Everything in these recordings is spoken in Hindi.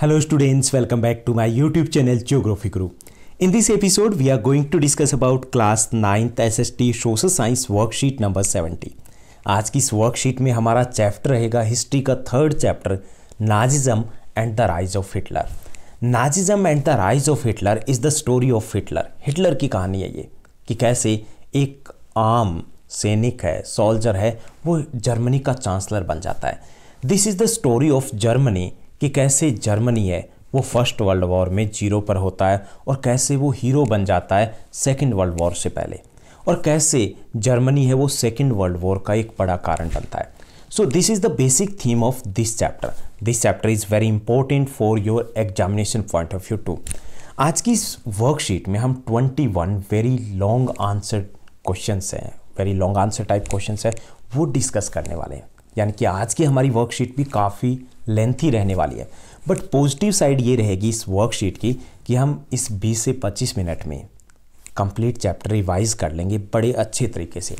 Hello Hello students, welcome back to my YouTube channel Geography Guru. In this episode, we are going to discuss about class 9th SST social science worksheet number seventy आज की इस वर्कशीट में हमारा चैप्टर रहेगा हिस्ट्री का third chapter Nazism and the rise of Hitler Nazism and the rise of Hitler is the story of Hitler Hitler की कहानी है ये कि कैसे एक आम सैनिक है सोल्जर है वो जर्मनी का चांसलर बन जाता है this is the story of Germany कि कैसे जर्मनी है वो फर्स्ट वर्ल्ड वॉर में जीरो पर होता है और कैसे वो हीरो बन जाता है सेकेंड वर्ल्ड वॉर से पहले और कैसे जर्मनी है वो सेकेंड वर्ल्ड वॉर का एक बड़ा कारण बनता है so this is the basic theme of this chapter this chapter is very important for your examination point of view to आज की इस वर्कशीट में हम 21 वेरी लॉन्ग आंसर क्वेश्चंस हैं very long answer type questions हैं वो डिस्कस करने वाले हैं यानी कि आज की हमारी वर्कशीट भी काफ़ी लेंथी रहने वाली है बट पॉजिटिव साइड ये रहेगी इस वर्कशीट की कि हम इस 20 से 25 मिनट में कंप्लीट चैप्टर रिवाइज कर लेंगे बड़े अच्छे तरीके से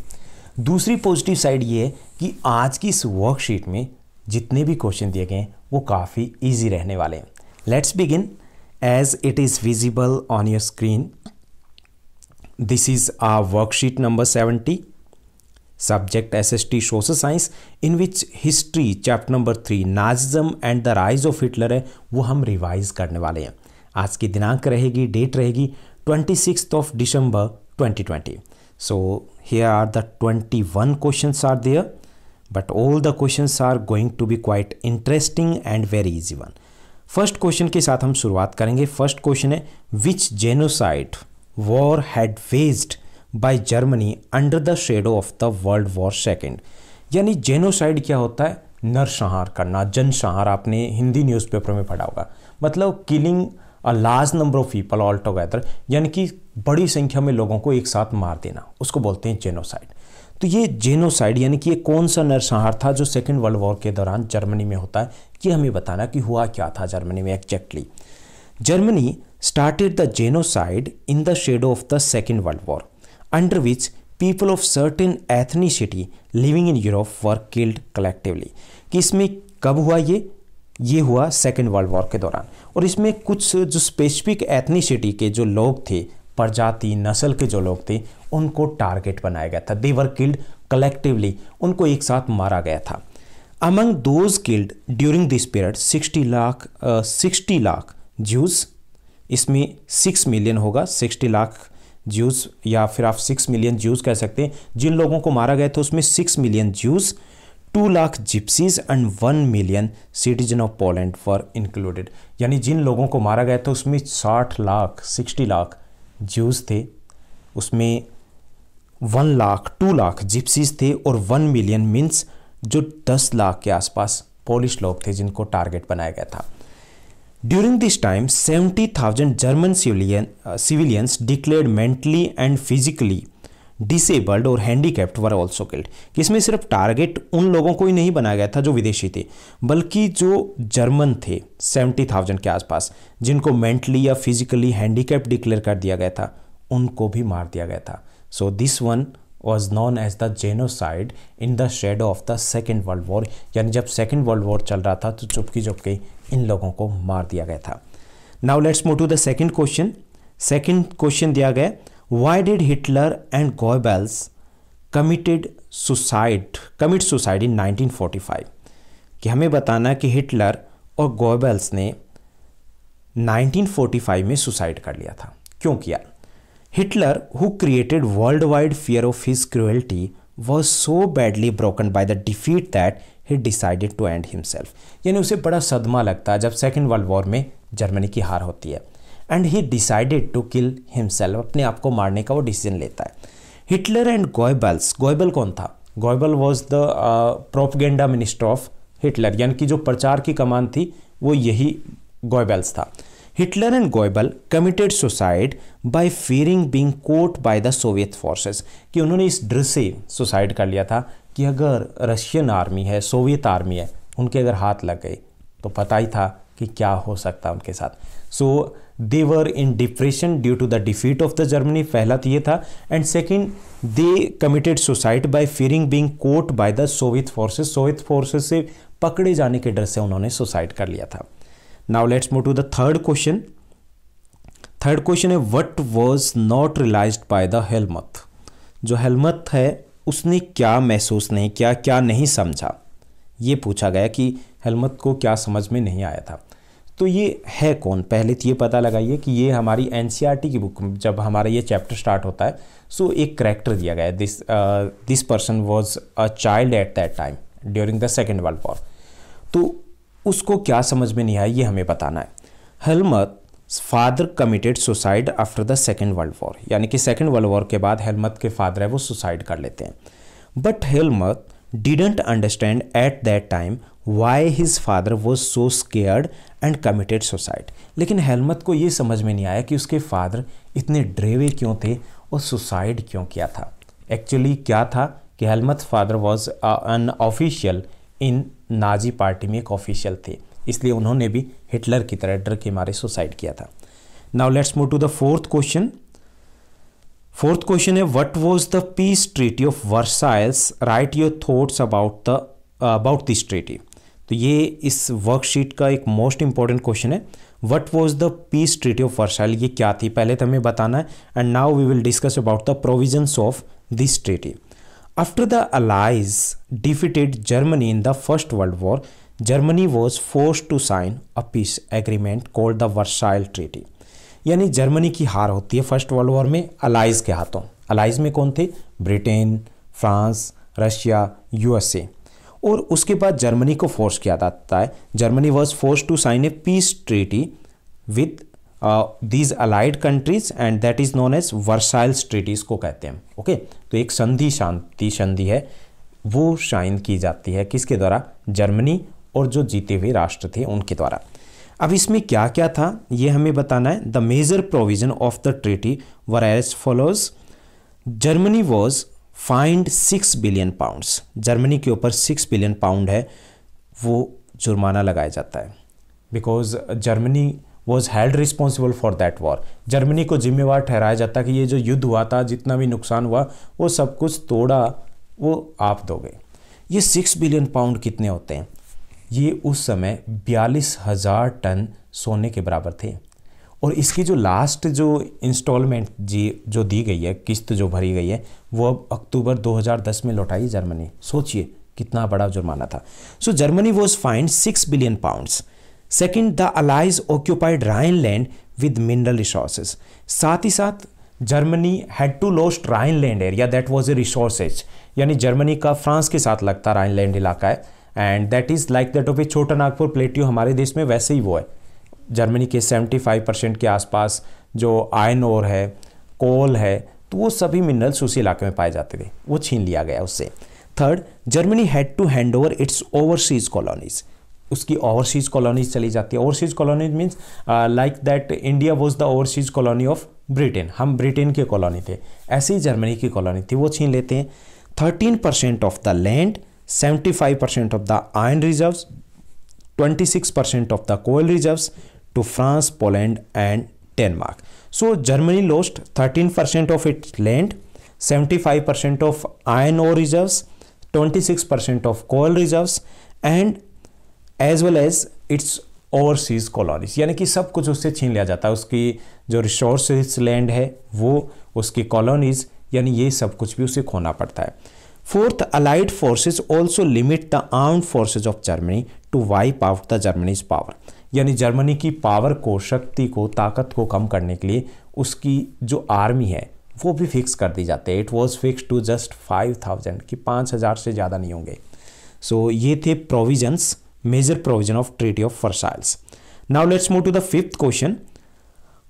दूसरी पॉजिटिव साइड ये है कि आज की इस वर्कशीट में जितने भी क्वेश्चन दिए गए हैं वो काफ़ी ईजी रहने वाले हैं let's begin as it is visible on your screen this is a worksheet number seventy Subject SST Social Science in which History chapter number three Nazism and the Rise of Hitler है वो हम रिवाइज करने वाले हैं आज की दिनांक रहेगी डेट रहेगी twenty six of December twenty twenty so here are the 21 questions are there but all the questions are going to be quite interesting and very easy one first question के साथ हम शुरुआत करेंगे फर्स्ट क्वेश्चन है which genocide war had waged by Germany under the shadow of the world war second यानी जेनोसाइड क्या होता है नरसंहार करना जनसंहार आपने हिंदी न्यूज़पेपर में पढ़ा होगा मतलब killing a large number of people all together यानी कि बड़ी संख्या में लोगों को एक साथ मार देना उसको बोलते हैं जेनोसाइड तो ये जेनोसाइड यानी कि ये कौन सा नरसंहार था जो सेकेंड वर्ल्ड वॉर के दौरान जर्मनी में होता है ये हमें बताना कि हुआ क्या था जर्मनी में exactly Germany started the genocide in the shadow of the second world war under which people of certain ethnicity living in Europe were killed collectively. कि इसमें कब हुआ ये ये हुआ सेकेंड वर्ल्ड वॉर के दौरान और इसमें कुछ जो स्पेसिफिक एथनीसिटी के जो लोग थे प्रजाति नस्ल के जो लोग थे उनको टारगेट बनाया गया था दे वर किल्ड कलेक्टिवली उनको एक साथ मारा गया था among those killed during this period sixty lakh sixty lakh Jews इसमें सिक्स मिलियन होगा सिक्सटी लाख ज्यूस या फिर आप सिक्स मिलियन ज्यूस कह सकते हैं जिन लोगों को मारा गया था उसमें six million Jews two lakh gypsies and one million citizen of Poland for included यानी जिन लोगों को मारा गया था उसमें साठ लाख सिक्सटी लाख ज्यूस थे उसमें one lakh two lakh gypsies थे और वन मिलियन मीन्स जो दस लाख के आसपास पोलिश लोग थे जिनको टारगेट बनाया गया था During this time, 70,000 German civilian, uh, civilians declared mentally and physically disabled और हैंडीकैप्ड वर ऑल्सो किल्ड इसमें सिर्फ टारगेट उन लोगों को ही नहीं बनाया गया था जो विदेशी थे बल्कि जो जर्मन थे सेवेंटी थाउजेंड के आसपास जिनको मेंटली या फिजिकली हैंडीकैप्ट डिक्लेयर कर दिया गया था उनको भी मार दिया गया था so this one was known as the genocide in the shadow of the second world war यानी जब सेकेंड वर्ल्ड वॉर चल रहा था तो चुपकी चुपके इन लोगों को मार दिया गया था now let's move to the second question second question दिया गया why did Hitler and Goebbels committed suicide commit suicide in 1945 कि हमें बताना कि हिटलर और गोयबेल्स ने 1945 में सुसाइड कर लिया था क्यों किया Hitler, who created worldwide fear of his cruelty, was so badly broken by the defeat that he decided to end himself. यानी उसे बड़ा सदमा लगता है जब सेकेंड वर्ल्ड वॉर में जर्मनी की हार होती है and he decided to kill himself अपने आप को मारने का वो डिसीजन लेता है हिटलर एंड गोयबल्स गोयबल कौन था Goebbels was the propaganda minister of Hitler यानी कि जो प्रचार की कमान थी वो यही गोयबल्स था Hitler and Goebbels committed suicide by fearing being caught by the Soviet forces कि उन्होंने इस डर से सुसाइड कर लिया था कि अगर रशियन आर्मी है सोवियत आर्मी है उनके अगर हाथ लग गए तो पता ही था कि क्या हो सकता उनके साथ so they were in depression due to the defeat of the Germany पहला तो ये था and second they committed suicide by fearing being caught by the Soviet forces Soviet forces से पकड़े जाने के डर से उन्होंने सुसाइड कर लिया था now let's move to the third question third question है what was not realise by the Helmuth जो हेलमथ है उसने क्या महसूस नहीं किया क्या नहीं समझा ये पूछा गया कि हेलमथ को क्या समझ में नहीं आया था तो ये है कौन पहले तो ये पता लगाइए कि ये हमारी एन e की बुक में जब हमारा ये चैप्टर स्टार्ट होता है सो एक करेक्टर दिया गया है this this person was a child at that time during the second world war तो उसको क्या समझ में नहीं आई ये हमें बताना है Helmuth father committed suicide after the second world war यानी कि सेकेंड वर्ल्ड वॉर के बाद हेलमत के फादर है वो सुसाइड कर लेते हैं but Helmuth didn't understand at that time why his father was so scared and committed suicide लेकिन हेलमत को ये समझ में नहीं आया कि उसके फादर इतने ड्रेवे क्यों थे और सुसाइड क्यों किया था एक्चुअली क्या था कि Helmuth father was an official in Nazi party में एक ऑफिशियल थे इसलिए उन्होंने भी हिटलर की तरह डर के मारे सुसाइड किया था now let's move to the fourth question fourth question है what was the peace treaty of Versailles write your thoughts about the about this treaty तो ये इस वर्कशीट का एक मोस्ट इंपॉर्टेंट क्वेश्चन है what was the peace treaty of Versailles ये क्या थी पहले तो हमें बताना है and now we will discuss about the provisions of this treaty After the Allies defeated Germany in the First World War, Germany was force to sign a peace agreement called the Versailles treaty यानी जर्मनी की हार होती है फर्स्ट वर्ल्ड वॉर में अलाइज के हाथों अलाइज में कौन थे ब्रिटेन फ्रांस रशिया यूएसए और उसके बाद जर्मनी को फोर्स किया जाता है Germany was force to sign a peace treaty with these allied countries and that is known as Versailles treaties को कहते हैं ओके okay? तो एक संधि शांति संधि है वो शाइन की जाती है किसके द्वारा जर्मनी और जो जीते हुए राष्ट्र थे उनके द्वारा अब इसमें क्या क्या था ये हमें बताना है the major provision of the treaty were as follows Germany was fined six billion pounds Germany के ऊपर सिक्स बिलियन पाउंड है वो जुर्माना लगाया जाता है because Germany was held responsible for that war Germany को जिम्मेवार ठहराया जाता कि ये जो युद्ध हुआ था जितना भी नुकसान हुआ वो सब कुछ तोड़ा वो आप दोगे ये सिक्स बिलियन पाउंड कितने होते हैं ये उस समय बयालीस हज़ार टन सोने के बराबर थे और इसकी जो लास्ट जो इंस्टॉलमेंट जी जो दी गई है किस्त जो भरी गई है वो अब अक्टूबर 2010 में लौटाई जर्मनी सोचिए कितना बड़ा जुर्माना था so Germany was fined six billion pounds second the Allies occupied Rhineland with mineral resources साथ ही साथ Germany had to lost land area that was a resources यानी जर्मनी का फ्रांस के साथ लगता राइन लैंड इलाका है and that is like that of a Chota Nagpur plateau हमारे देश में वैसे ही वो है जर्मनी के 75 परसेंट के आसपास जो आयन ओर है कोल है तो वो सभी मिनरल्स उसी इलाके में पाए जाते थे वो छीन लिया गया उससे third Germany had to hand over its overseas colonies उसकी ओवरसीज़ कॉलोनीज चली जाती है overseas colonies means like that India was the overseas colony of Britain हम ब्रिटेन के कॉलोनी थे ऐसे ही जर्मनी की कॉलोनी थी वो छीन लेते हैं thirteen percent of the land seventy five percent of the iron reserve twenty six percent of the coal reserve to France Poland and Denmark so Germany lost thirteen percent of its land seventy five percent of iron ore reserve twenty six percent of coal reserves and as well as its overseas colonies यानी कि सब कुछ उससे छीन लिया जाता है उसकी जो रिसोर्स लैंड है वो उसकी कॉलोनीज यानी ये सब कुछ भी उसे खोना पड़ता है fourth allied forces also limit the arm forces of Germany to wipe out the Germany's power यानी जर्मनी की पावर को शक्ति को ताकत को कम करने के लिए उसकी जो आर्मी है वो भी फिक्स कर दी जाती है it was fix to just five thousand कि पाँच हज़ार से ज़्यादा नहीं होंगे सो so, ये थे provisions major provision of Treaty of Versailles. Now let's move to the fifth question.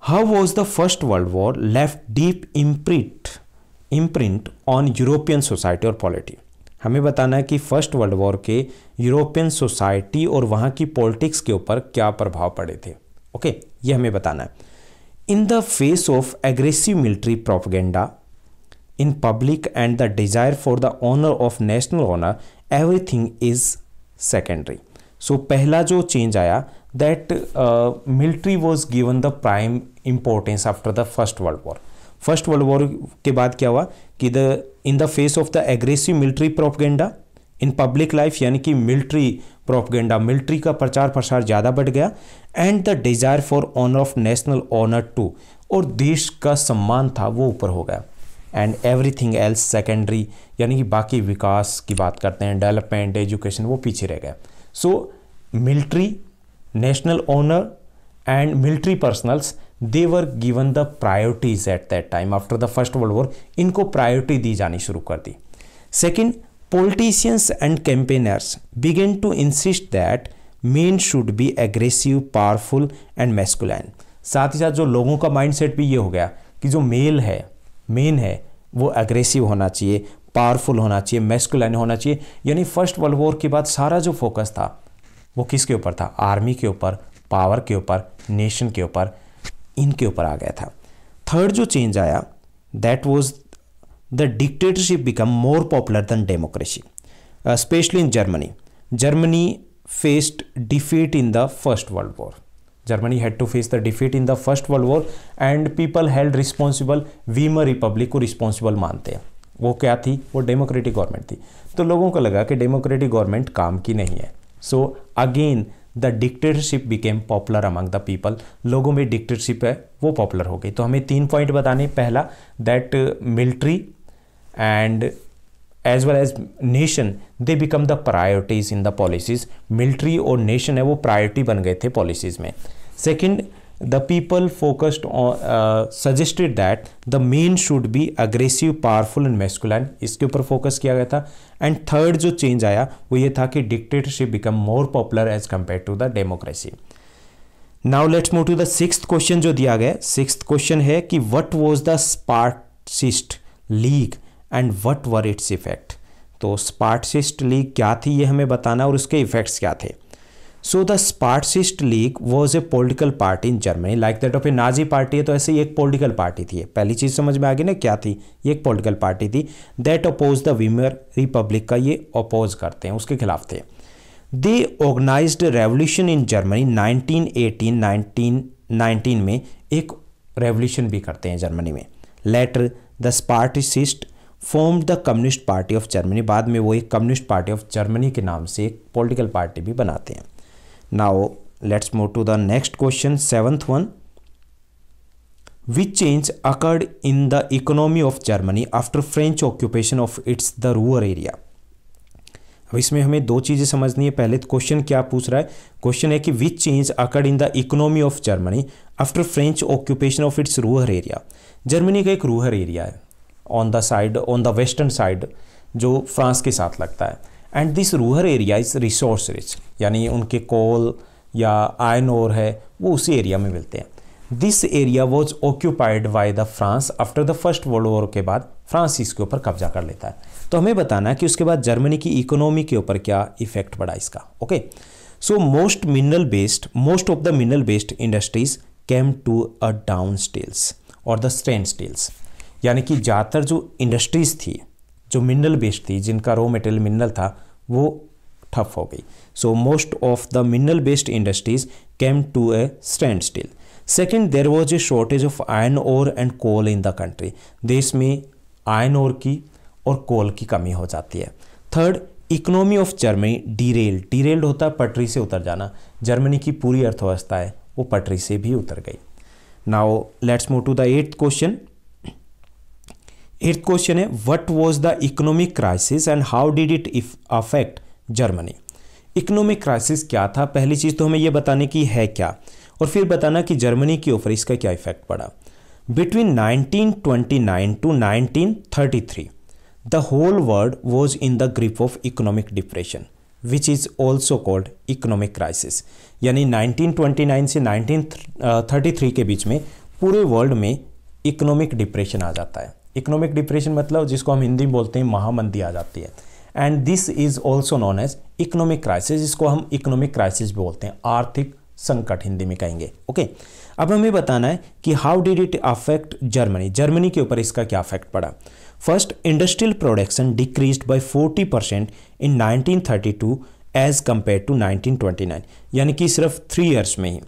How was the First World War left deep imprint imprint on European society or polity? हमें बताना है कि फर्स्ट वर्ल्ड वॉर के यूरोपियन सोसाइटी और वहाँ की पॉलिटिक्स के ऊपर क्या प्रभाव पड़े थे ओके okay, ये हमें बताना है in the face of aggressive military propaganda in public and the desire for the honour of national honour everything is secondary so so, पहला जो चेंज आया that military was given the prime importance after the first world war first world war के बाद क्या हुआ कि the in the face of the aggressive military propaganda in public life यानी कि मिलिट्री प्रोपगेंडा मिलिट्री का प्रचार प्रसार ज़्यादा बढ़ गया and the desire for honour of national honour to और देश का सम्मान था वो ऊपर हो गया and everything else secondary यानी कि बाकी विकास की बात करते हैं डेवलपमेंट एजुकेशन वो पीछे रह गया so military national honour and military personnels they were given the priorities at that time after the first world war इनको प्रायोरिटी दी जानी शुरू कर दी second politicians and campaigners began to insist that men should be aggressive powerful and masculine साथ ही साथ जो लोगों का माइंड सेट भी ये हो गया कि जो मेल है मेन है वो अग्रेसिव होना चाहिए पावरफुल होना चाहिए मेस्कुलन होना चाहिए यानी फर्स्ट वर्ल्ड वॉर के बाद सारा जो फोकस था वो किसके ऊपर था आर्मी के ऊपर पावर के ऊपर नेशन के ऊपर इनके ऊपर आ गया था थर्ड जो चेंज आया that was the dictatorship become more popular than democracy specially in Germany Germany faced defeat in the first world war Germany had to face the defeat in the first world war and people held responsible Weimar republic को रिस्पॉन्सिबल मानते हैं वो क्या थी वो डेमोक्रेटिक गवर्नमेंट थी तो लोगों को लगा कि डेमोक्रेटिक गवर्नमेंट काम की नहीं है so again the dictatorship became popular among the people लोगों में डिक्टेटरशिप है वो पॉपुलर हो गई तो हमें तीन पॉइंट बताने पहला that military and as well as nation they become the priorities in the policies military और नेशन है वो प्रायोरिटी बन गए थे पॉलिसीज़ में second the people focused on uh, suggested that the main should be aggressive powerful and masculine इसके ऊपर फोकस किया गया था एंड थर्ड जो चेंज आया वो ये था कि dictatorship become more popular as compare to the democracy now let's move to the six question जो दिया गया सिक्स क्वेश्चन है कि what was the Spartacist league and what were its effect तो स्पार्टसिस्ट लीग क्या थी ये हमें बताना और उसके इफेक्ट्स क्या थे so the Spartacist League was a political party in Germany like that of a Nazi party है तो ऐसे ही एक पोलिटिकल पार्टी थी पहली चीज़ समझ में आ गई ना क्या थी ये एक पोलिटिकल पार्टी थी that oppose the Weimar Republic का ये अपोज करते हैं उसके खिलाफ थे they organize revolution in Germany 1918 nineteen nineteen में एक रेवोल्यूशन भी करते हैं जर्मनी में later the Spartacist form the Communist Party of Germany बाद में वो एक कम्युनिस्ट पार्टी ऑफ जर्मनी के नाम से एक पोलिटिकल पार्टी भी बनाते हैं now let's move to the next question seventh one which change occurred in the economy of germany after french occupation of its the Ruhr area अब इसमें हमें दो चीज़ें समझनी है पहले तो क्वेश्चन क्या पूछ रहा है क्वेश्चन है कि which change occurred in the economy of Germany after French occupation of its Ruhr area Germany का एक रूहर एरिया है on the side on the western side जो फ्रांस के साथ लगता है and this Ruhr area is resource rich यानी उनके कोल या आयन ओर है वो उसी एरिया में मिलते हैं this area was occupied by the France after the first world war के बाद फ्रांस इसके ऊपर कब्जा कर लेता है तो हमें बताना है कि उसके बाद जर्मनी की इकोनॉमी के ऊपर क्या इफेक्ट पड़ा इसका okay so most mineral based most of the mineral based industries came to a down stills और द स्टेन स्टील्स यानी कि ज़्यादातर जो इंडस्ट्रीज़ थी जो मिनरल बेस्ड थी जिनका रॉ मटेरियल मिनरल था वो ठप हो गई so most of the mineral based industries came to a standstill second there was a shortage of iron और and coal in the country देश में आयन और की और कोल की कमी हो जाती है थर्ड इकोनॉमी ऑफ जर्मनी डी डीरेल्ड होता है पटरी से उतर जाना जर्मनी की पूरी अर्थव्यवस्था है वो पटरी से भी उतर गई now let's move to the eighth question eighth question है what was the economic crisis and how did it affect Germany economic crisis क्या था पहली चीज़ तो हमें यह बताने की है क्या और फिर बताना कि जर्मनी के ऊपर इसका क्या इफेक्ट पड़ा between 1929 to 1933 the whole world was in the grip of economic depression which is also called economic crisis यानी 1929 से 1933 के बीच में पूरे वर्ल्ड में इकोनॉमिक डिप्रेशन आ जाता है इकोनॉमिक डिप्रेशन मतलब जिसको हम हिंदी में बोलते हैं महामंदी आ जाती है and this is also known as economic crisis जिसको हम इकोनॉमिक क्राइसिस बोलते हैं आर्थिक संकट हिंदी में कहेंगे ओके okay? अब हमें बताना है कि how did it affect Germany Germany के ऊपर इसका क्या अफेक्ट पड़ा first industrial production decrease by forty percent in 1932 as compared to nineteen यानी कि सिर्फ थ्री ईयर्स में ही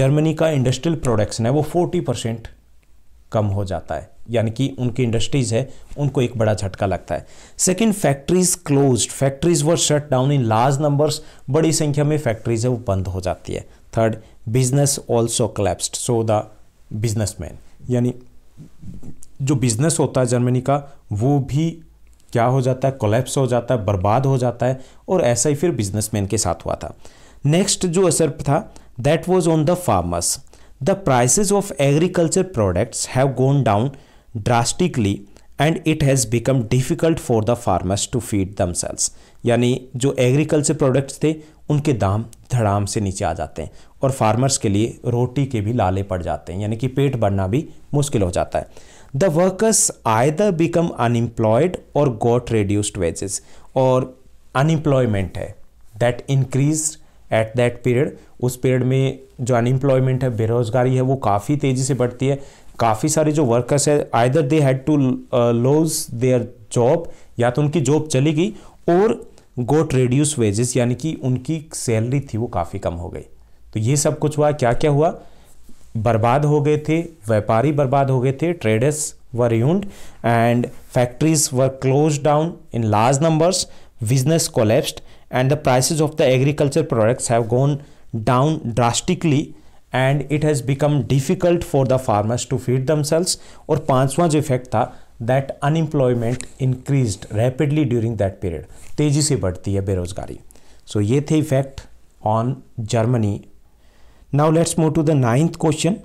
जर्मनी का इंडस्ट्रियल प्रोडक्शन है वो फोर्टी परसेंट कम हो जाता है यानी कि उनकी इंडस्ट्रीज़ है उनको एक बड़ा झटका लगता है second factories close factories were shut down in large numbers बड़ी संख्या में फैक्ट्रीज है वो बंद हो जाती है third business also collapsed so the business यानी जो बिजनेस होता है जर्मनी का वो भी क्या हो जाता है कोलेप्स हो जाता है बर्बाद हो जाता है और ऐसा ही फिर बिजनेसमैन के साथ हुआ था नेक्स्ट जो असर था that was on the farmers the price of agriculture products have gone down drastically and it has become difficult for the farmers to feed themselves यानी जो एग्रीकल्चर प्रोडक्ट्स थे उनके दाम धड़ाम से नीचे आ जाते हैं और फार्मर्स के लिए रोटी के भी लाले पड़ जाते हैं यानी कि पेट भरना भी मुश्किल हो जाता है the workers either become unemployed और गॉट रेड्यूस्ड वेजेस और अनएम्प्लॉयमेंट है that increase at that period उस पेड़ में जो अनएम्प्लॉयमेंट है बेरोज़गारी है वो काफ़ी तेज़ी से बढ़ती है काफ़ी सारे जो वर्कर्स है either they had to lose their job या तो उनकी जॉब चली गई और गोट रेड्यूस वेजेस यानी कि उनकी सैलरी थी वो काफ़ी कम हो गई तो ये सब कुछ हुआ क्या क्या हुआ बर्बाद हो गए थे व्यापारी बर्बाद हो गए थे traders were ruined and factories were close down in large numbers business collapsed and the prices of the agriculture products have gone down drastically and it has become difficult for the farmers to feed themselves और पांचवा जो इफेक्ट था that unemployment increased rapidly during that period तेज़ी से बढ़ती है बेरोजगारी सो so, ये थे effect on Germany now let's move to the ninth question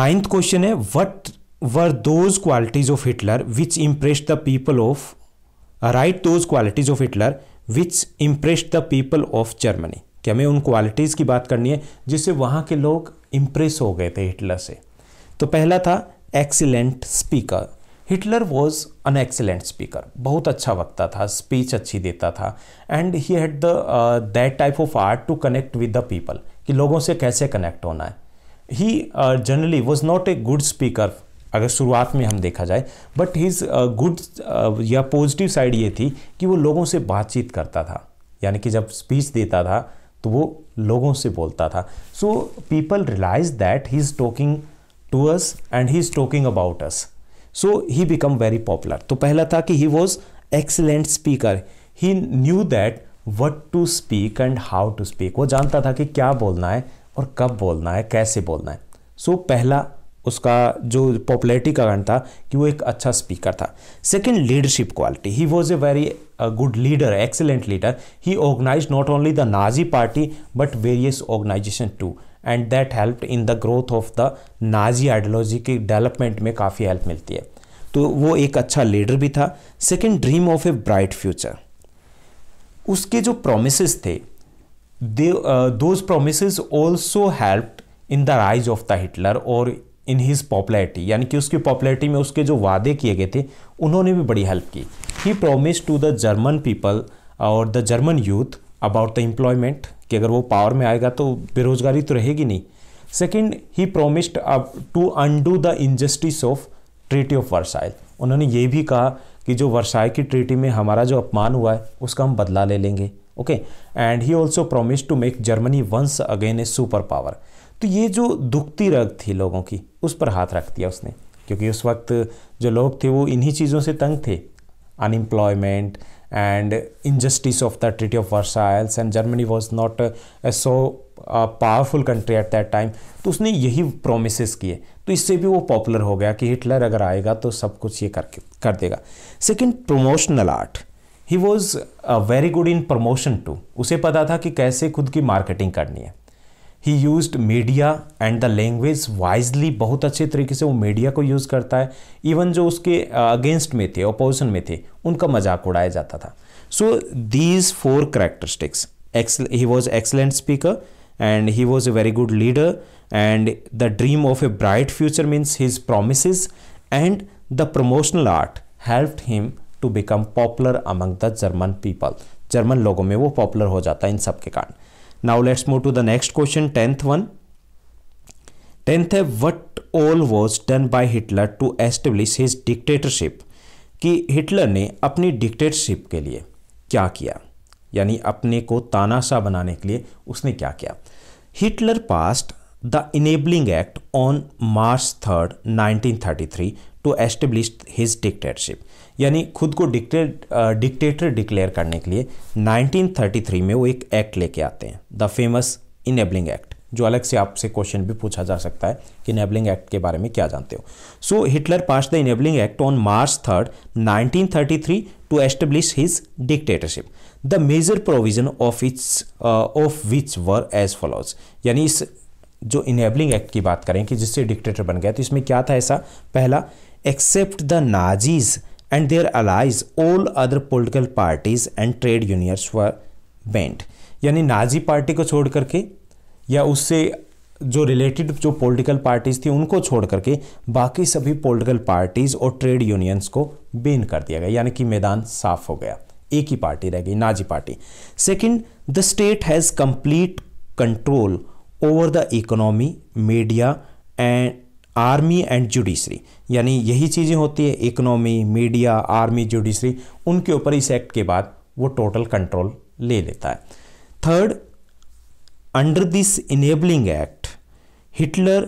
ninth question है what were those qualities of Hitler which impress the people of right those qualities of Hitler which impress the people of Germany कि हमें उन क्वालिटीज़ की बात करनी है जिससे वहाँ के लोग इम्प्रेस हो गए थे हिटलर से तो पहला था excellent speaker Hitler was an excellent speaker बहुत अच्छा वक्ता था स्पीच अच्छी देता था and he had the that type of art to connect with the people कि लोगों से कैसे कनेक्ट होना है he generally was not a good speaker अगर शुरुआत में हम देखा जाए बट हिज गुड या पॉजिटिव साइड ये थी कि वो लोगों से बातचीत करता था यानी कि जब स्पीच देता था तो वो लोगों से बोलता था so people realize that he is talking to us and he is talking about us so he become very popular तो पहला था कि he was excellent speaker he knew that what to speak and how to speak वो जानता था कि क्या बोलना है और कब बोलना है कैसे बोलना है सो so, पहला उसका जो पॉपुलैरिटी का कारण था कि वो एक अच्छा स्पीकर था second leadership quality he was a very good leader excellent leader he organize not only the Nazi party but various organization too and that help in the growth of the Nazi ideology की डेवलपमेंट में काफ़ी हेल्प मिलती है तो वो एक अच्छा लीडर भी था second dream of a bright future उसके जो प्रोमिस थे those promise also help in the rise of the Hitler और इन हीज़ पॉपुलैरिटी यानी कि उसकी पॉपुलैरिटी में उसके जो वादे किए गए थे उन्होंने भी बड़ी हेल्प की he promise to the German people और the German youth about the employment कि अगर वो पावर में आएगा तो बेरोजगारी तो रहेगी नहीं second he promised to undo the injustice of treaty of Versailles उन्होंने ये भी कहा कि जो वर्साइल की ट्रीटी में हमारा जो अपमान हुआ है उसका हम बदला ले लेंगे okay and he also promise to make Germany once again a super power तो ये जो दुखती रग थी लोगों की उस पर हाथ रख दिया उसने क्योंकि उस वक्त जो लोग थे वो इन्हीं चीज़ों से तंग थे unemployment and injustice of the treaty of Versailles and Germany was not a so powerful country at that time तो उसने यही प्रोमिस किए तो इससे भी वो पॉपुलर हो गया कि हिटलर अगर आएगा तो सब कुछ ये करके कर देगा second promotional art he was very good in promotion too उसे पता था कि कैसे खुद की मार्केटिंग करनी है he use media and the language wisely बहुत अच्छे तरीके से वो मीडिया को यूज़ करता है इवन जो उसके अगेंस्ट में थे अपोजिशन में थे उनका मजाक उड़ाया जाता था so these four characteristics he was excellent speaker and he was a very good leader and the dream of a bright future means his promise and the promotional art helped him to become popular among the German people German लोगों में वो पॉपुलर हो जाता है इन सब के कारण now let's move to the next question tenth one tenth है what all was done by Hitler to establish his dictatorship कि हिटलर ने अपनी डिक्टेटरशिप के लिए क्या किया यानी अपने को तानाशाह बनाने के लिए उसने क्या किया Hitler passed act on March third nineteen thirty 1933 to establish his dictatorship यानी खुद को डिक्टेट डिक्टेटर डिक्लेयर करने के लिए 1933 में वो एक एक्ट लेके आते हैं द फेमस इनेबलिंग एक्ट जो अलग से आपसे क्वेश्चन भी पूछा जा सकता है कि इनेबलिंग एक्ट के बारे में क्या जानते हो so Hitler pass the enabling act on March third 1933 to establish his dictatorship the major provision of its of which were as follows यानी इस जो इनेबलिंग एक्ट की बात करें कि जिससे डिक्टेटर बन गया तो इसमें क्या था ऐसा पहला except the Nazis and their allies all other political parties and trade unions were banned यानी नाजी पार्टी को छोड़ करके या उससे जो रिलेटेड जो पॉलिटिकल पार्टीज़ थी उनको छोड़ करके बाकी सभी पॉलिटिकल पार्टीज़ और ट्रेड यूनियंस को बेन कर दिया गया यानी कि मैदान साफ हो गया एक ही पार्टी रह गई Nazi party second the state has complete control over the economy media and army and judiciary यानी यही चीज़ें होती है इकोनॉमी मीडिया आर्मी जुडिशरी उनके ऊपर इस एक्ट के बाद वो टोटल कंट्रोल ले लेता है third under this enabling act Hitler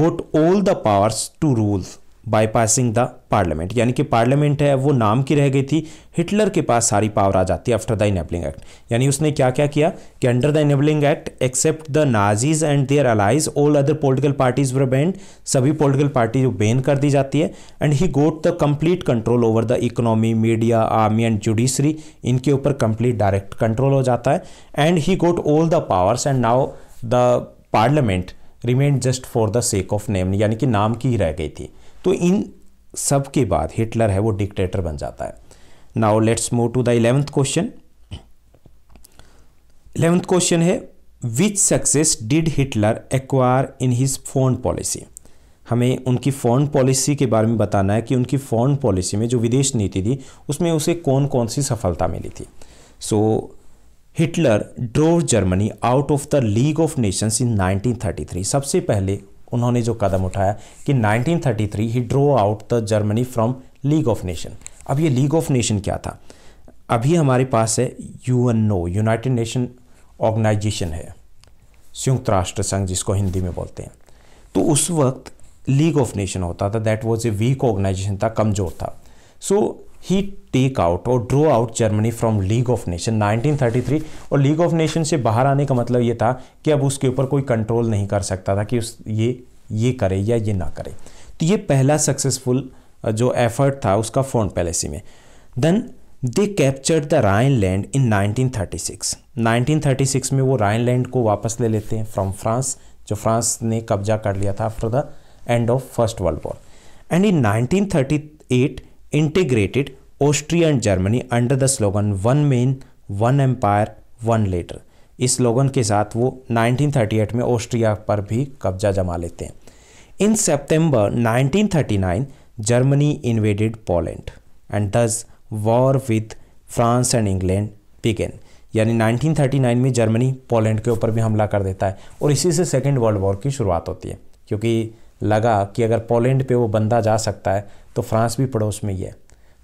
got all the powers to rule bypassing the parliament यानी कि पार्लियामेंट है वो नाम की रह गई थी हिटलर के पास सारी पावर आ जाती है आफ्टर द इनेबलिंग एक्ट यानी उसने क्या क्या किया कि under the enabling act except the Nazis and their allies all other political parties were banned सभी पोलिटिकल पार्टी जो बैन कर दी जाती है and he got the complete control over the economy media army and judiciary इनके ऊपर कंप्लीट डायरेक्ट कंट्रोल हो जाता है and he got all the powers and now the parliament remain just for the sake of name यानी कि नाम की ही रह गई थी तो इन सब के बाद हिटलर है वो डिक्टेटर बन जाता है now let's move to the eleventh question eleventh question है which success did Hitler acquire in his foreign policy हमें उनकी फॉरन पॉलिसी के बारे में बताना है कि उनकी फॉरन पॉलिसी में जो विदेश नीति थी उसमें उसे कौन कौन सी सफलता मिली थी so Hitler drove Germany out of the League of Nations in 1933 सबसे पहले उन्होंने जो कदम उठाया कि 1933 he drew out the Germany from League of Nation अब ये लीग ऑफ नेशन क्या था अभी हमारे पास है U N no United Nation Organization है संयुक्त राष्ट्र संघ जिसको हिंदी में बोलते हैं तो उस वक्त लीग ऑफ नेशन होता था that was a weak organization था कमज़ोर था so so, he take out और drew out Germany from League of Nation 1933 और लीग ऑफ नेशन से बाहर आने का मतलब ये था कि अब उसके ऊपर कोई कंट्रोल नहीं कर सकता था कि उस ये ये करे या ये ना करे तो ये पहला सक्सेसफुल जो एफर्ट था उसका फोन पैलेसी में then they captured the Rhineland in 1936 1936 में वो राइन लैंड को वापस ले लेते हैं फ्रॉम फ्रांस जो फ्रांस ने कब्जा कर लिया था after the end of first world war and in 1938 integrated Austria and Germany under the slogan one men one empire one leader इस स्लोगन के साथ वो 1938 में ऑस्ट्रिया पर भी कब्जा जमा लेते हैं in September 1939 Germany invaded Poland and thus war with France and England began यानी 1939 में जर्मनी पोलैंड के ऊपर भी हमला कर देता है और इसी से सेकेंड वर्ल्ड वॉर की शुरुआत होती है क्योंकि लगा कि अगर पोलैंड पे वो बंदा जा सकता है तो फ्रांस भी पड़ोस में ही है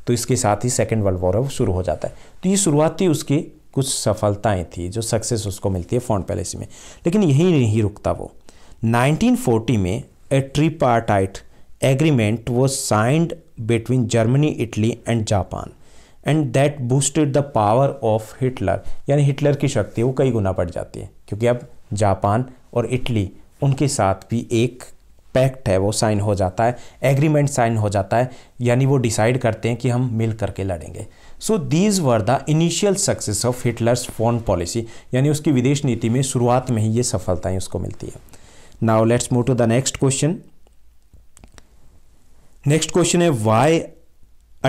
तो इसके साथ ही सेकेंड वर्ल्ड वॉर शुरू हो जाता है तो ये शुरुआती उसकी कुछ सफलताएं थी जो सक्सेस उसको मिलती है फॉन्ट पैलेस में लेकिन यही नहीं रुकता वो 1940 में a tripartite agreement was signed between Germany Italy and Japan and that boosted the power of Hitler यानी हिटलर की शक्ति वो कई गुना बढ़ जाती है क्योंकि अब जापान और इटली उनके साथ भी एक पैक्ट है वो साइन हो जाता है एग्रीमेंट साइन हो जाता है यानी वो डिसाइड करते हैं कि हम मिल करके लड़ेंगे so these were the initial success of Hitler's foreign policy यानी उसकी विदेश नीति में शुरुआत में ही ये सफलताएं उसको मिलती है now let's move to the next question next question है why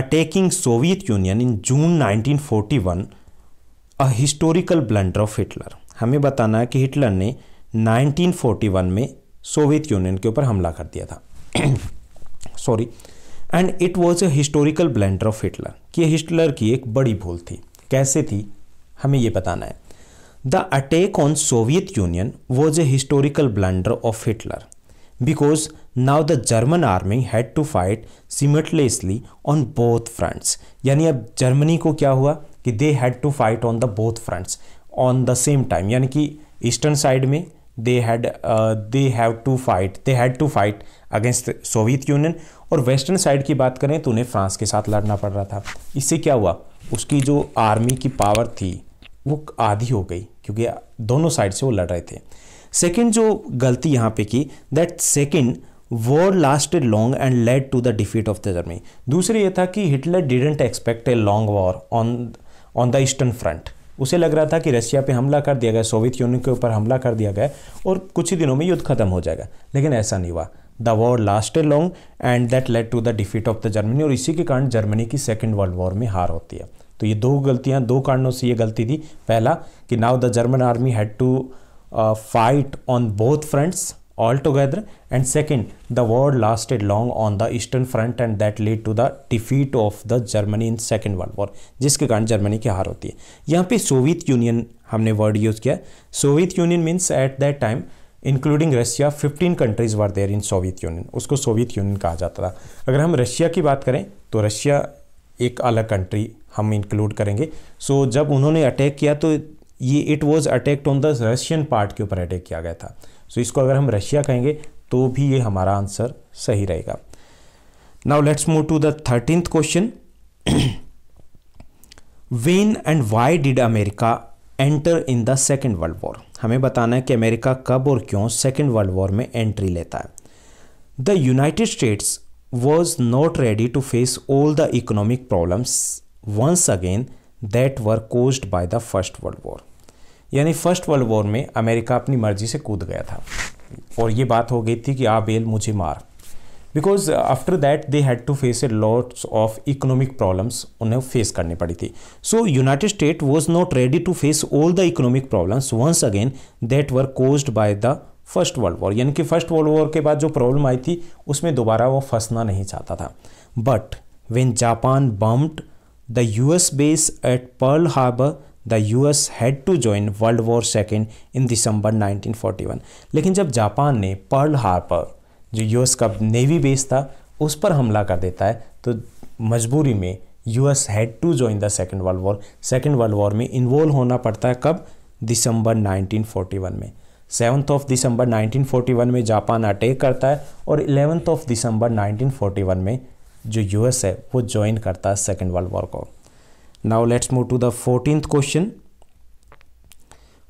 attacking Soviet Union in June 1941 a historical blunder of Hitler हमें बताना है कि हिटलर ने 1941 में सोवियत यूनियन के ऊपर हमला कर दिया था sorry and it was a historical blunder of Hitler कि हिटलर की एक बड़ी भूल थी कैसे थी हमें ये बताना है the attack on Soviet Union was a historical blunder of Hitler because now the German army had to fight simultaneously on both fronts यानी अब जर्मनी को क्या हुआ कि they had to fight on the both fronts on the same time यानी कि ईस्टर्न साइड में they had they have to fight they had to fight against against Soviet Union और वेस्टर्न साइड की बात करें तो उन्हें फ्रांस के साथ लड़ना पड़ रहा था इससे क्या हुआ उसकी जो आर्मी की पावर थी वो आधी हो गई क्योंकि दोनों साइड से वो लड़ रहे थे सेकेंड जो गलती यहाँ पे की that second war last long and led to the defeat of the Germany दूसरी ये था कि Hitler didn't expect a long war on on the eastern front उसे लग रहा था कि रशिया पे हमला कर दिया गया सोवियत यूनियन के ऊपर हमला कर दिया गया और कुछ ही दिनों में युद्ध खत्म हो जाएगा लेकिन ऐसा नहीं हुआ the war last a long and that led to the defeat of the Germany और इसी के कारण जर्मनी की सेकेंड वर्ल्ड वॉर में हार होती है तो ये दो गलतियाँ दो कारणों से ये गलती थी पहला कि now the German army had to fight on both fronts all together and second the war lasted long on the eastern front and that led to the defeat of the germany in second world war जिसके कारण जर्मनी की हार होती है यहाँ पे सोवियत यूनियन हमने वर्ड यूज़ किया Soviet Union means at that time including Russia 15 countries were there in Soviet Union उसको सोवियत यूनियन कहा जाता था अगर हम रशिया की बात करें तो रशिया एक अलग कंट्री हम इंक्लूड करेंगे सो so, जब उन्होंने अटैक किया तो ये it was attacked on the Russian part के ऊपर अटैक किया गया था सो so, इसको अगर हम रशिया कहेंगे तो भी ये हमारा आंसर सही रहेगा now let's move to the thirteenth question when and why did America enter in the second world war हमें बताना है कि अमेरिका कब और क्यों सेकेंड वर्ल्ड वॉर में एंट्री लेता है the United States was not ready to face all the economic problems once again that were caused by the first world war यानी फर्स्ट वर्ल्ड वॉर में अमेरिका अपनी मर्जी से कूद गया था और ये बात हो गई थी कि आ बेल मुझे मार because after that they had to face a lots of economic problems उन्हें फेस करनी पड़ी थी so United State was not ready to face all the economic problems once again that were cause by the first world war यानी कि फर्स्ट वर्ल्ड वॉर के बाद जो प्रॉब्लम आई थी उसमें दोबारा वो फंसना नहीं चाहता था but when Japan bombed the US base at Pearl Harbor the U S had to join world war second in December 1941 लेकिन जब जापान ने पर्ल पर जो यू एस का नेवी बेस था उस पर हमला कर देता है तो मजबूरी में U S had to join the second world war second world war में इन्वॉल्व होना पड़ता है कब दिसंबर 1941 में सेवन्थ ऑफ दिसंबर 1941 में जापान अटैक करता है और इलेवंथ ऑफ दिसंबर 1941 में जो यूएस है वो ज्वाइन करता है सेकेंड वर्ल्ड वॉर को now let's move to the 14th question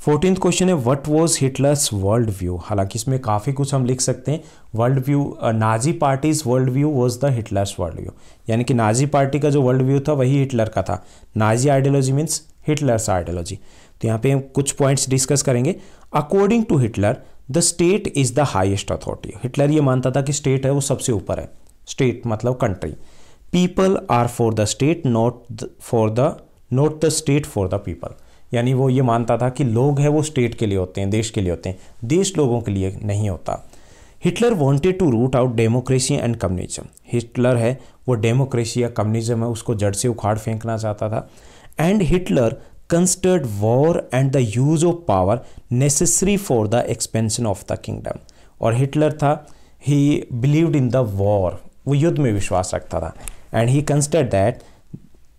14th question है what was Hitler's world view हालांकि इसमें काफ़ी कुछ हम लिख सकते हैं world view Nazi parties world view was the Hitler's world view यानी कि नाजी पार्टी का जो वर्ल्ड व्यू था वही हिटलर का था Nazi ideology means Hitler's ideology तो यहाँ पे हम कुछ पॉइंट्स डिस्कस करेंगे according to Hitler the state is the highest authority Hitler ये मानता था कि स्टेट है वो सबसे ऊपर है स्टेट मतलब country people are for the state not for the not the state for the people यानी वो ये मानता था कि लोग हैं वो स्टेट के लिए होते हैं देश के लिए होते हैं देश लोगों के लिए नहीं होता Hitler wanted to root out democracy and communism Hitler है वो डेमोक्रेसी या कम्युनिज्म है उसको जड़ से उखाड़ फेंकना चाहता था and Hitler considered war and the use of power necessary for the expansion of the kingdom और हिटलर था he believed in the war वो युद्ध में विश्वास रखता था and he consider that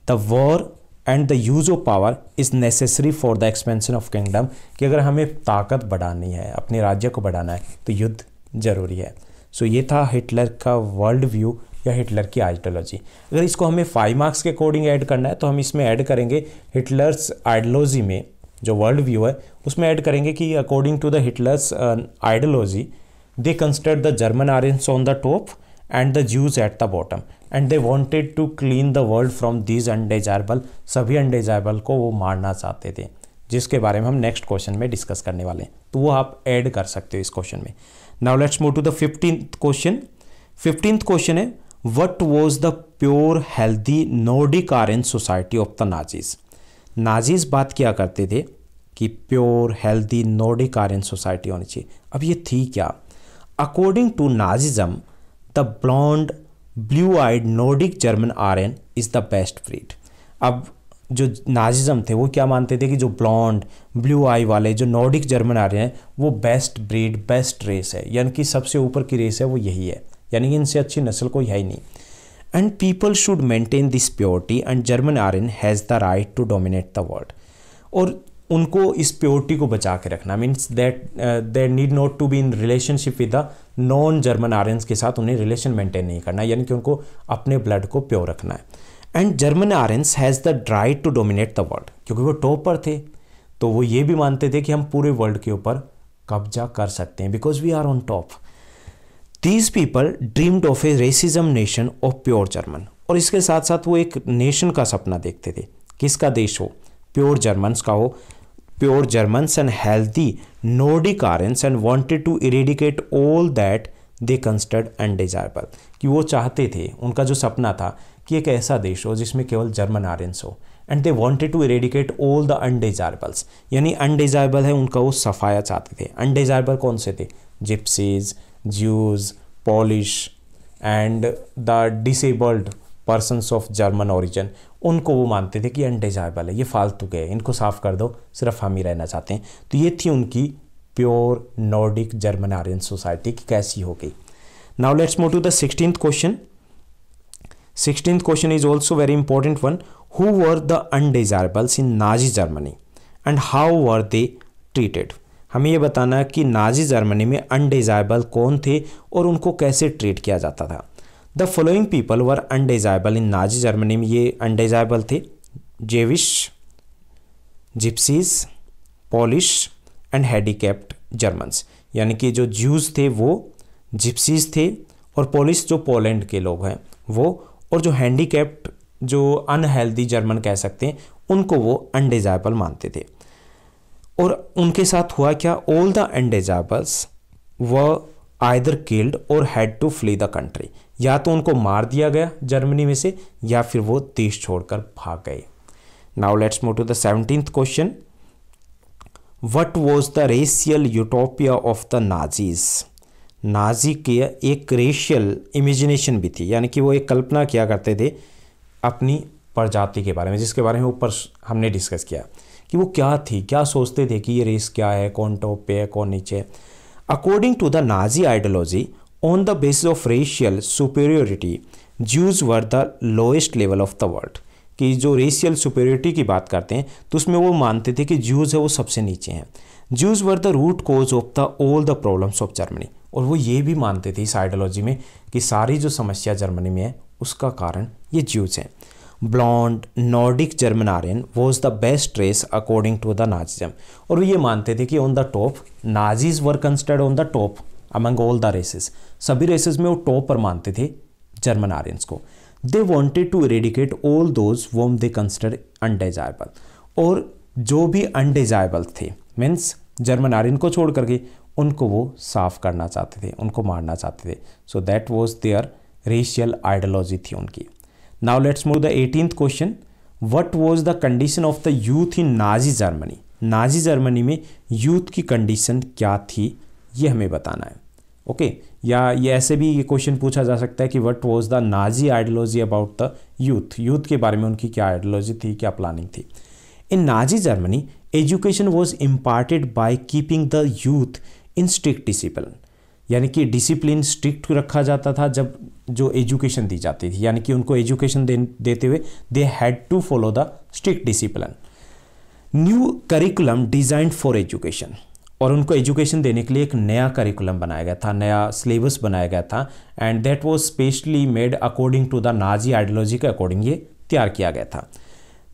the war and the use of power is necessary for the expansion of kingdom कि अगर हमें ताकत बढ़ानी है अपने राज्य को बढ़ाना है तो युद्ध ज़रूरी है सो so, ये था हिटलर का वर्ल्ड व्यू या हिटलर की आइडियोलॉजी अगर इसको हमें फाइव मार्क्स के अकॉर्डिंग ऐड करना है तो हम इसमें ऐड करेंगे हिटलर्स आइडियोलॉजी में जो वर्ल्ड व्यू है उसमें ऐड करेंगे कि according to the Hitler's ideology they consider the German Aryans on the top and the Jews at the bottom and they wanted to clean the world from these undesirable सभी undesirable को वो मारना चाहते थे जिसके बारे में हम नेक्स्ट क्वेश्चन में डिस्कस करने वाले हैं तो वो आप ऐड कर सकते हो इस क्वेश्चन में now let's move to the fifteenth question fifteenth question है what was the pure healthy Nordic society of the Nazis Nazis बात क्या करते थे कि प्योर हेल्दी नॉर्डिक सोसाइटी होनी चाहिए अब ये थी क्या according to Nazism the blonde blue eyed Nordic German Aryan is the best breed अब जो नाजिज़म थे वो क्या मानते थे कि जो ब्लॉन्ड ब्लू आई वाले जो नॉर्डिक जर्मन आ रहे हैं वो बेस्ट ब्रीड बेस्ट रेस है यानी कि सबसे ऊपर की रेस है वो यही है यानी कि इनसे अच्छी नस्ल कोई है ही नहीं and people should maintain this purity and German Aryan has the right to dominate the world और उनको इस प्योरिटी को बचा के रखना means that there need not to be in relationship with the non German Aryans के साथ उन्हें रिलेशन मेंटेन नहीं करना यानी कि उनको अपने ब्लड को प्योर रखना है and German Aryans has the right to dominate the world क्योंकि वो टॉप पर थे तो वो ये भी मानते थे कि हम पूरे वर्ल्ड के ऊपर कब्जा कर सकते हैं because we are on top these people dreamed of a racism nation of pure German और इसके साथ साथ वो एक नेशन का सपना देखते थे किसका देश हो प्योर जर्मन्स का हो pure German and healthy Nordic Aryans and wanted to eradicate all that they considered undesirable कि वो चाहते थे उनका जो सपना था कि एक ऐसा देश हो जिसमें केवल जर्मन आर्यंस हो and they wanted to eradicate all the undesirables यानी अनडिजायरेबल है उनका वो सफाया चाहते थे अनडिजायरेबल कौन से थे gypsies Jews Polish and the disabled persons of German origin उनको वो मानते थे कि अनडिज़ायबल है ये फालतू के इनको साफ़ कर दो सिर्फ हम ही रहना चाहते हैं तो ये थी उनकी pure Nordic German Aryan society की कैसी हो गई now let's move to the sixteen question sixteen question is also very important one who were the undesirables in Nazi Germany and how were they treated हमें यह बताना कि नाजी जर्मनी में अनडिज़ायरेबल कौन थे और उनको कैसे ट्रीट किया जाता था the following people were undesirable in Nazi Germany में ये अनडिजाइबल थे Jewish gypsies Polish and handicapped Germans यानी कि जो ज्यूज़ थे वो जिप्सीज थे और पॉलिश जो पोलैंड के लोग हैं वो और जो हैंडीकैप्ड जो अनहेल्दी जर्मन कह सकते हैं उनको वो अनडिजाइबल मानते थे और उनके साथ हुआ क्या all the undesirables were either killed or had to flee the country या तो उनको मार दिया गया जर्मनी में से या फिर वो देश छोड़कर भाग गए now let's move to the seventeen question what was the racial utopia of the Nazis Nazi के एक रेशियल इमेजिनेशन भी थी यानी कि वो एक कल्पना किया करते थे अपनी प्रजाति के बारे में जिसके बारे में ऊपर हमने डिस्कस किया कि वो क्या थी क्या सोचते थे कि ये रेस क्या है कौन टॉप पे है कौन नीचे है according to the Nazi ideology On the basis of racial superiority, Jews were the lowest level of the world. कि जो रेशियल सुपेरिटी की बात करते हैं तो उसमें वो मानते थे कि ज्यूज़ है वो सबसे नीचे हैं Jews were the root cause of the all the problems of Germany और वो ये भी मानते थे इस आइडियोलॉजी में कि सारी जो समस्या जर्मनी में है उसका कारण ये ज्यूज़ हैं blonde Nordic German Aryan was the best race according to the Nazism और वो ये मानते थे कि on the top Nazis were considered on the top among all the races सभी रेसेस में वो टॉप पर मानते थे जर्मन आर्यस को they wanted to eradicate all those whom they consider undesirable और जो भी अनडिजायबल थे मीन्स जर्मन आर्यन को छोड़ करके उनको वो साफ करना चाहते थे उनको मारना चाहते थे so that was their racial ideology थी उनकी now let's move the eighteen question what was the condition of the youth in Nazi Germany Nazi Germany में यूथ की कंडीशन क्या थी ये हमें बताना है ओके okay? या ये ऐसे भी ये क्वेश्चन पूछा जा सकता है कि what was the Nazi ideology about the youth youth के बारे में उनकी क्या आइडियोलॉजी थी क्या प्लानिंग थी in Nazi Germany education was imparted by keeping the youth in strict discipline यानी कि डिसिप्लिन स्ट्रिक्ट रखा जाता था जब जो एजुकेशन दी जाती थी यानी कि उनको एजुकेशन दे, देते हुए they had to follow the strict discipline new curriculum designed for education और उनको एजुकेशन देने के लिए एक नया करिकुलम बनाया गया था नया सिलेबस बनाया गया था and that was specially made according to the Nazi ideology के अकॉर्डिंग ये तैयार किया गया था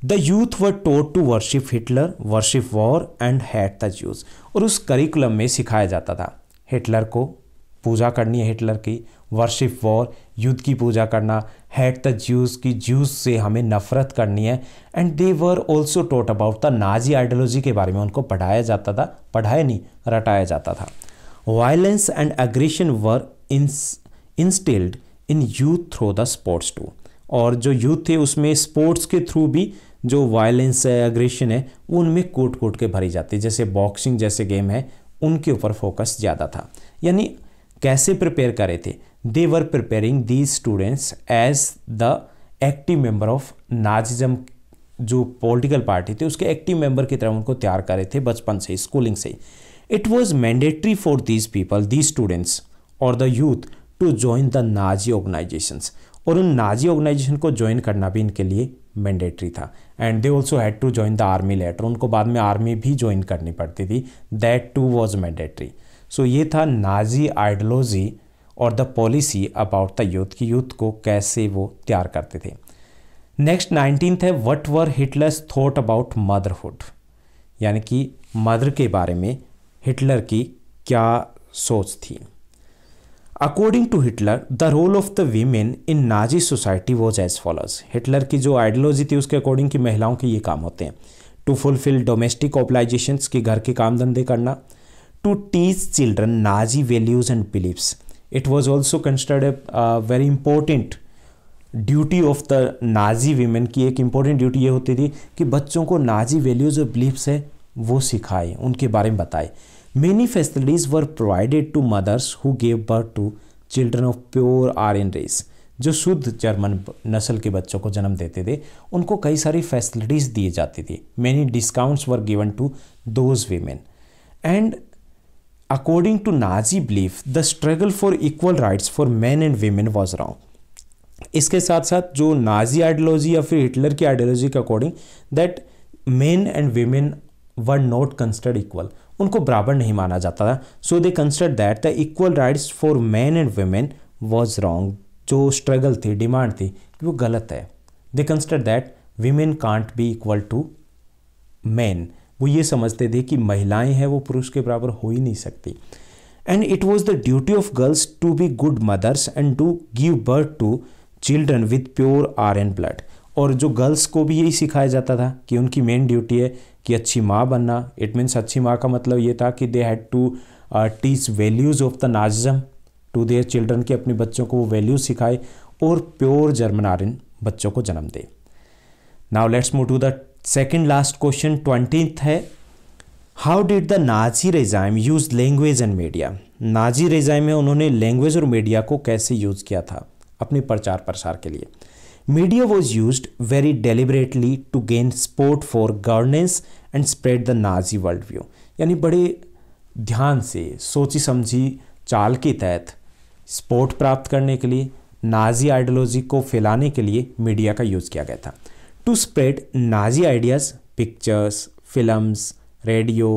the youth were taught to worship Hitler worship war and hate the Jews और उस करिकुलम में सिखाया जाता था हिटलर को पूजा करनी है हिटलर की वर्शिप वॉर युद्ध की पूजा करना हैट द ज्यूज की ज्यूज से हमें नफरत करनी है and they were also taught about the Nazi ideology के बारे में उनको पढ़ाया जाता था पढ़ाया नहीं रटाया जाता था violence and aggression were instilled in youth through the sports too और जो यूथ थे उसमें स्पोर्ट्स के थ्रू भी जो वायलेंस है एग्रेशन है वो उनमें कोट कोट के भरी जाती है जैसे बॉक्सिंग जैसे गेम है उनके ऊपर फोकस ज़्यादा था यानी कैसे प्रिपेयर करे थे they were preparing these students as the active member of Nazism जो पॉलिटिकल पार्टी थे उसके एक्टिव मेंबर की तरह उनको तैयार करे थे बचपन से स्कूलिंग से it was mandatory for these people these students और the youth to join the Nazi organisations और उन नाजी ऑर्गेनाइजेशन को ज्वाइन करना भी इनके लिए मैंडेटरी था and they also had to join the army later उनको बाद में आर्मी भी ज्वाइन करनी पड़ती थी that too was mandatory so ये था नाजी आइडियोलॉजी और the policy about the youth की यूथ को कैसे वो तैयार करते थे नेक्स्ट नाइनटीन है what were Hitler's thought about motherhood यानी कि मदर के बारे में हिटलर की क्या सोच थी according to Hitler the role of the women in Nazi society was as follows Hitler की जो आइडियोलॉजी थी उसके अकॉर्डिंग की महिलाओं के ये काम होते हैं टू फुलफिल डोमेस्टिक ऑपलाइजेशन के घर के काम धंधे करना to teach children Nazi values and beliefs. It was also considered a, very important duty of the Nazi women की एक इम्पॉर्टेंट ड्यूटी ये होती थी कि बच्चों को नाजी वैल्यूज़ और बिलीफ्स है वो सिखाए उनके बारे में बताए many facilities were provided to mothers who gave birth to children of pure Aryan race जो शुद्ध जर्मन नस्ल के बच्चों को जन्म देते थे उनको कई सारी फैसिलिटीज़ दिए जाती थी many discounts were given to those women and According to Nazi belief, the struggle for equal rights for men and women was wrong. इसके साथ साथ जो नाजी आइडियोलॉजी या फिर हिटलर की आइडियोलॉजी के according that men and women were not considered equal उनको बराबर नहीं माना जाता था so they consider that the equal rights for man and women was wrong जो स्ट्रगल थी डिमांड थी कि वो गलत है they consider that women can't be equal to man वो ये समझते थे कि महिलाएं हैं वो पुरुष के बराबर हो ही नहीं सकती and it was the duty of girls to be good mothers and to give birth to children with pure Aryan blood और जो गर्ल्स को भी यही सिखाया जाता था कि उनकी मेन ड्यूटी है कि अच्छी माँ बनना इट मीन्स अच्छी माँ का मतलब ये था कि they had to teach values of the Nazism to their children के अपने बच्चों को वो वैल्यूज सिखाए और प्योर जर्मन आर्यन बच्चों को जन्म दे now let's move to the second last question twenty है how did the Nazi regime use language and media Nazi regime में उन्होंने लैंग्वेज और मीडिया को कैसे यूज किया था अपने प्रचार प्रसार के लिए media was use very deliberately to gain support for governance and spread the Nazi world view यानी बड़े ध्यान से सोची समझी चाल के तहत सपोर्ट प्राप्त करने के लिए नाजी आइडियोलॉजी को फैलाने के लिए मीडिया का यूज़ किया गया था to spread Nazi ideas pictures film radio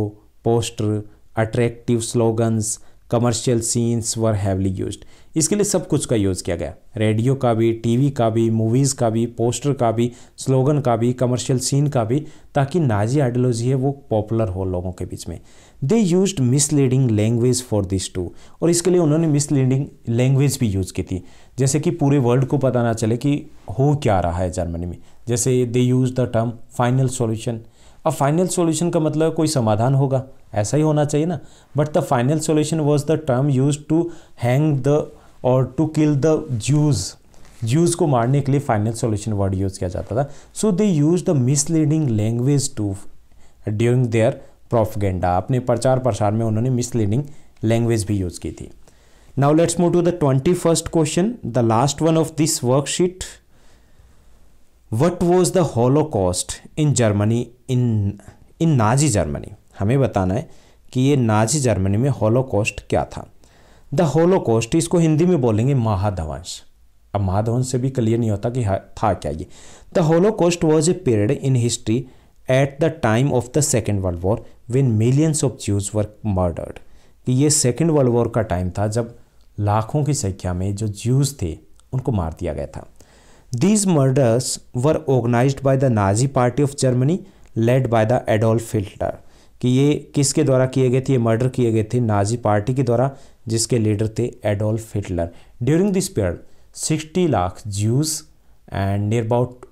poster attractive slogans commercial scenes were heavily use इसके लिए सब कुछ का यूज़ किया गया रेडियो का भी टीवी का भी मूवीज़ का भी पोस्टर का भी स्लोगन का भी कमर्शियल सीन का भी ताकि नाजी आइडियोलॉजी है वो पॉपुलर हो लोगों के बीच में they use misleading language for this too और इसके लिए उन्होंने मिसलीडिंग लैंग्वेज भी यूज़ की थी जैसे कि पूरे वर्ल्ड को पता ना चले कि हो क्या रहा है जर्मनी में जैसे they use the term final solution अब फाइनल सॉल्यूशन का मतलब कोई समाधान होगा ऐसा ही होना चाहिए ना but the final solution was the term use to hang the और to kill the Jews Jews को मारने के लिए फाइनल सॉल्यूशन वर्ड यूज़ किया जाता था so they use the misleading language to during their propaganda अपने प्रचार प्रसार में उन्होंने मिसलीडिंग लैंग्वेज भी यूज़ की थी now let's move to the 21st question the last one of this worksheet what was the holocaust in germany in in nazi germany हमें बताना है कि ये नाजी जर्मनी में हॉलोकॉस्ट क्या था द हॉलोकॉस्ट इसको हिंदी में बोलेंगे महाधवंश अब महाधवंश से भी क्लियर नहीं होता कि था क्या ये the Holocaust was a period in history at the time of the second world war when millions of Jews were murdered कि ये सेकेंड वर्ल्ड वॉर का टाइम था जब लाखों की संख्या में जो ज्यूज थे उनको मार दिया गया था these murders were organise by the Nazi party of Germany led by the Adolf Hitler कि ये किसके द्वारा किए गए थे ये मर्डर किए गए थे नाजी पार्टी के द्वारा जिसके लीडर थे एडोल्फ Hitler during this period 60 lakh Jews and near about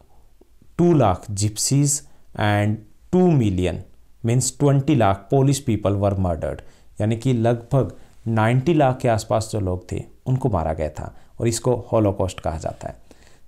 two lakh gypsies and two million means twenty lakh Polish people were murdered यानी कि लगभग 90 लाख के आसपास जो लोग थे उनको मारा गया था और इसको हॉलोकॉस्ट कहा जाता है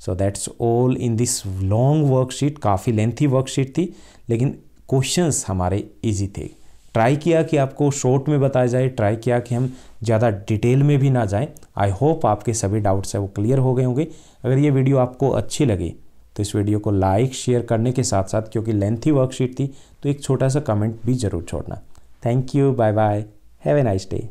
so that's all in this long worksheet काफ़ी लेंथी वर्कशीट थी लेकिन क्वेश्चंस हमारे इजी थे ट्राई किया कि आपको शॉर्ट में बताया जाए ट्राई किया कि हम ज़्यादा डिटेल में भी ना जाएं आई होप आपके सभी डाउट्स हैं वो क्लियर हो गए होंगे अगर ये वीडियो आपको अच्छी लगी तो इस वीडियो को लाइक शेयर करने के साथ साथ क्योंकि लेंथी वर्कशीट थी तो एक छोटा सा कमेंट भी ज़रूर छोड़ना thank you bye bye have a nice day